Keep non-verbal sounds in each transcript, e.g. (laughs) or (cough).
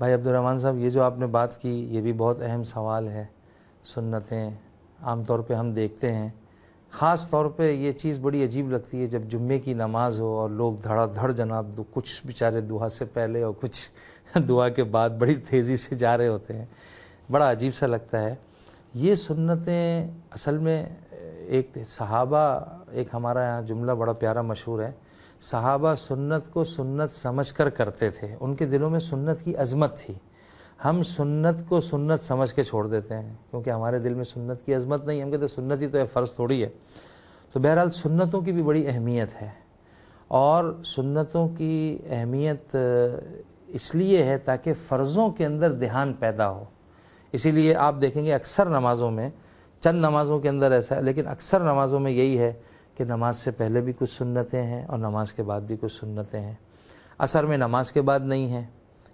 भाई अब्दुलरहमान साहब ये जो आपने बात की ये भी बहुत अहम सवाल है सुन्नतें आमतौर पे हम देखते हैं ख़ास तौर पे ये चीज़ बड़ी अजीब लगती है जब जुम्मे की नमाज़ हो और लोग धड़ाधड़ जनाब दो कुछ बेचारे दुआ से पहले और कुछ (laughs) दुआ के बाद बड़ी तेज़ी से जा रहे होते हैं बड़ा अजीब सा लगता है ये सुन्नतें असल में एक सहाबा एक हमारा यहाँ जुमला बड़ा प्यारा मशहूर है सहाबा सुन्नत को सुन्नत समझकर करते थे उनके दिलों में सुन्नत की अजमत थी हम सुन्नत को सुन्नत समझ के छोड़ देते हैं क्योंकि हमारे दिल में सुन्नत की अजमत नहीं हम कहते सुन्नत ही तो है फ़र्ज़ थोड़ी है तो बहरहाल सुन्नतों की भी बड़ी अहमियत है और सुन्नतों की अहमियत इसलिए है ताकि फ़र्ज़ों के अंदर ध्यान पैदा हो इसीलिए आप देखेंगे अक्सर नमाज़ों में चंद नमाज़ों के अंदर ऐसा है लेकिन अक्सर नमाज़ों में यही है कि नमाज से पहले भी कुछ सुन्नतें हैं और नमाज के बाद भी कुछ सुन्नतें हैं असर में नमाज के बाद नहीं है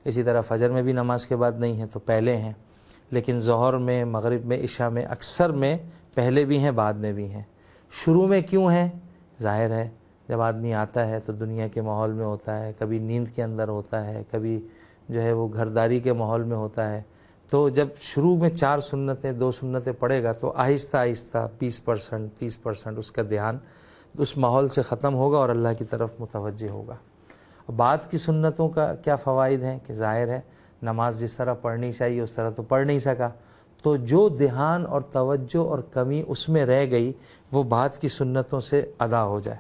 इसी तरह फजर में भी नमाज के बाद नहीं है तो पहले हैं लेकिन जहर में मगरिब में इशा में अक्सर में पहले भी हैं बाद में भी हैं शुरू में क्यों हैं जाहिर है जब आदमी आता है तो दुनिया के माहौल में होता है कभी नींद के अंदर होता है कभी जो है वो घरदारी के माहौल में होता है तो जब शुरू में चार सुन्नतें दो सुन्नतें पढ़ेगा तो आहिस्ता आहिस्ता बीस परसेंट तीस परसेंट उसका ध्यान उस माहौल से ख़त्म होगा और अल्लाह की तरफ मुतवजह होगा बाद की सुन्नतों का क्या फ़वाद हैं कि ज़ाहिर है नमाज जिस तरह पढ़नी चाहिए उस तरह तो पढ़ नहीं सका तो जो ध्यान और तवज्जो और कमी उसमें रह गई वो बाद की सुन्नतों से अदा हो जाए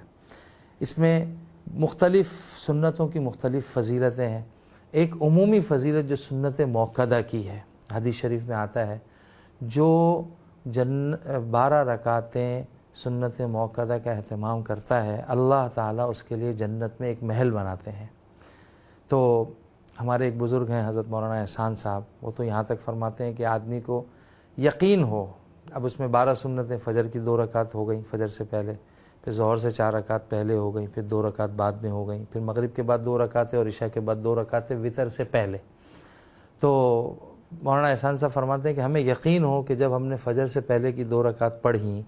इसमें मुख्तलिफ़ सुन्नतों की मुख्तलिफ़ फजीलतें हैं एक अमूमी फजीलत जो सुन्नत मौकदा की है हदीस शरीफ में आता है जो जन्न बारह रकातें सुन्नत मौक़दा का अहतमाम करता है अल्लाह ताला उसके लिए जन्नत में एक महल बनाते हैं तो हमारे एक बुज़ुर्ग हैं हज़रत मौलाना एहसान साहब वो तो यहाँ तक फरमाते हैं कि आदमी को यकीन हो अब उसमें बारह सुन्नतें फ़जर की दो रकात हो गई फ़जर से पहले फिर जहर से चार रकात पहले हो गई फिर दो रकात बाद में हो गई फिर मगरिब के बाद दो रकातें और ईशा के बाद दो रकातें वितर से पहले तो मौलाना एहसान साहब फरमाते हैं कि हमें यकीन हो कि जब हमने फजर से पहले की दो रकात पढ़ी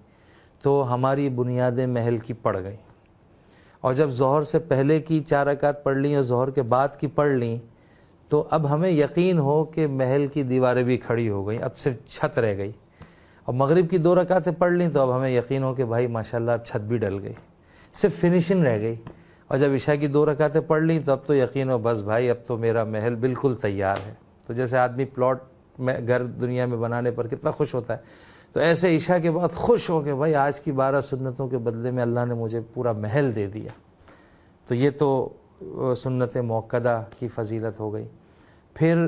तो हमारी बुनियादें महल की पड़ गई और जब जहर से पहले की चार रकात पढ़ ली और जहर के बाद की पढ़ ली तो अब हमें यकीन हो कि महल की दीवारें भी खड़ी हो गई अब सिर्फ छत रह गई और मगरिब की दो रकात से पढ़ ली तो अब हमें यकीन हो कि भाई माशाल्लाह अब छत भी डल गई सिर्फ फिनिशिंग रह गई और जब ईशा की दो रकातें पढ़ ली तो अब तो यकीन हो बस भाई अब तो मेरा महल बिल्कुल तैयार है तो जैसे आदमी प्लॉट में घर दुनिया में बनाने पर कितना खुश होता है तो ऐसे ईशा के बाद खुश हो के भाई आज की बारह सुन्नतों के बदले में अल्लाह ने मुझे पूरा महल दे दिया तो ये तो सुन्नत मौक़दा की फजीलत हो गई फिर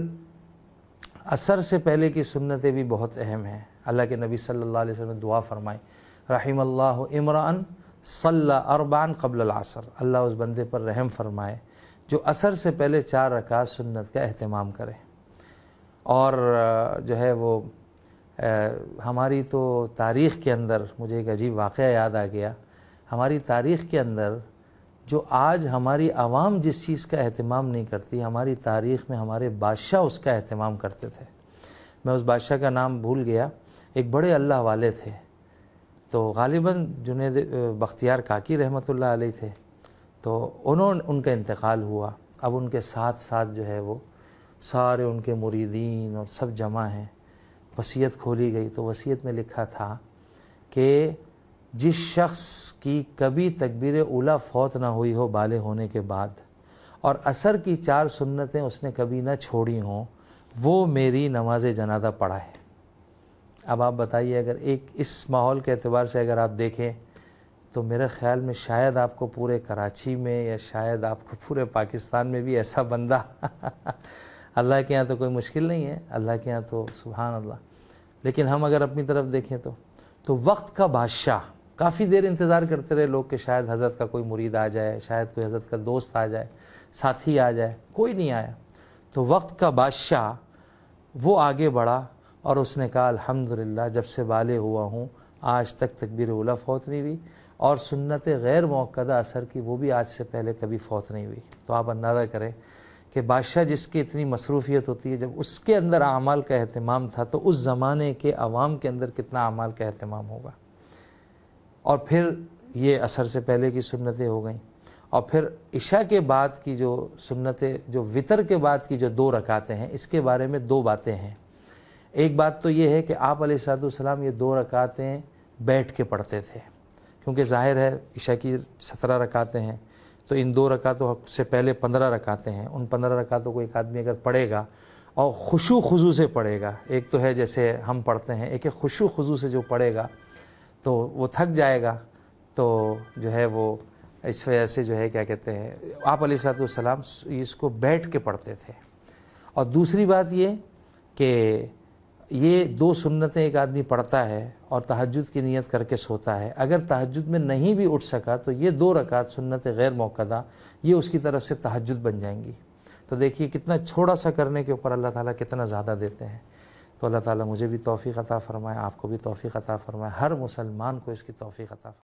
असर से पहले की सुन्नतें भी बहुत अहम हैं अल्लाह के नबी सल्लल्लाहु अलैहि वसल्लम दुआ फरमाई रहीम अल्लाह इमरान सल्ला अरबान कबल असर अल्लाह उस बंदे पर रहम फरमाए जो असर से पहले चार रकात सुन्नत का अहतमाम करें और जो है वो हमारी तो तारीख़ के अंदर मुझे एक अजीब वाक़ याद आ गया हमारी तारीख़ के अंदर जो आज हमारी आवाम जिस चीज़ का अहतमाम नहीं करती हमारी तारीख़ में हमारे बादशाह उसका अहतमाम करते थे मैं उस बादशाह का नाम भूल गया एक बड़े अल्लाह वाले थे तो गालिबा जुनेद बख्तियार काकी रहमत थे तो उन्होंने उनका इंतकाल हुआ अब उनके साथ साथ जो है वो सारे उनके मुरीदीन और सब जमा हैं वसीयत खोली गई तो वसीयत में लिखा था कि जिस शख्स की कभी तकबीर उला फौत ना हुई हो बाले होने के बाद और असर की चार सुन्नतें उसने कभी ना छोड़ी हों वो मेरी नमाज जनाजा पढ़ा है अब आप बताइए अगर एक इस माहौल के अतबार से अगर आप देखें तो मेरे ख़्याल में शायद आपको पूरे कराची में या शायद आपको पूरे पाकिस्तान में भी ऐसा बंदा (laughs) अल्लाह के यहाँ तो कोई मुश्किल नहीं है अल्लाह के यहाँ तो सुबहान अल्लाह लेकिन हम अगर अपनी तरफ देखें तो तो वक्त का बादशाह काफ़ी देर इंतज़ार करते रहे लोग कि शायद हज़रत का कोई मुरीद आ जाए शायद कोई हज़रत का दोस्त आ जाए साथी आ जाए कोई नहीं आया तो वक्त का बादशाह वो आगे बढ़ा और उसने कहा अल्हम्दुलिल्लाह जब से बाले हुआ हूँ आज तक तकबीर उला फौत नहीं हुई और सुन्नत गैर मौकदा असर की वो भी आज से पहले कभी फौत नहीं हुई तो आप अंदाज़ा करें कि बादशाह जिसकी इतनी मसरूफियत होती है जब उसके अंदर अमाल का अहतमाम था तो उस ज़माने के आवाम के अंदर कितना अमाल का अहतमाम होगा और फिर ये असर से पहले की सुन्नतें हो गई और फिर इशा के बाद की जो सुन्नतें जो वितर के बाद की जो दो रकातें हैं इसके बारे में दो बातें हैं एक बात तो ये है कि आप सलाम ये दो रकातें बैठ के पढ़ते थे क्योंकि जाहिर है इशा की सत्रह रकातें हैं तो इन दो रकातों से पहले पंद्रह रकातें हैं उन पंद्रह रकातों को एक आदमी अगर पढ़ेगा और खुशू खुजू से पढ़ेगा एक तो है जैसे हम पढ़ते हैं एक है खुशू खुजू से जो पढ़ेगा तो वो थक जाएगा तो जो है वो इस वजह से जो है क्या कहते हैं आप सलाम इसको बैठ के पढ़ते थे और दूसरी बात ये कि ये दो सुन्नतें एक आदमी पढ़ता है और तहजद की नीयत करके सोता है अगर तहजद में नहीं भी उठ सका तो ये दो रकात सुन्नत गैर मौकदा ये उसकी तरफ से तहजद बन जाएंगी तो देखिए कितना छोड़ा सा करने के ऊपर अल्लाह ताला कितना ज़्यादा देते हैं तो अल्लाह ताला मुझे भी तोफ़ी अता फ़रमाए आपको भी तोफ़ी अता फ़रमाए हर मुसलमान को इसकी तोफ़ी अता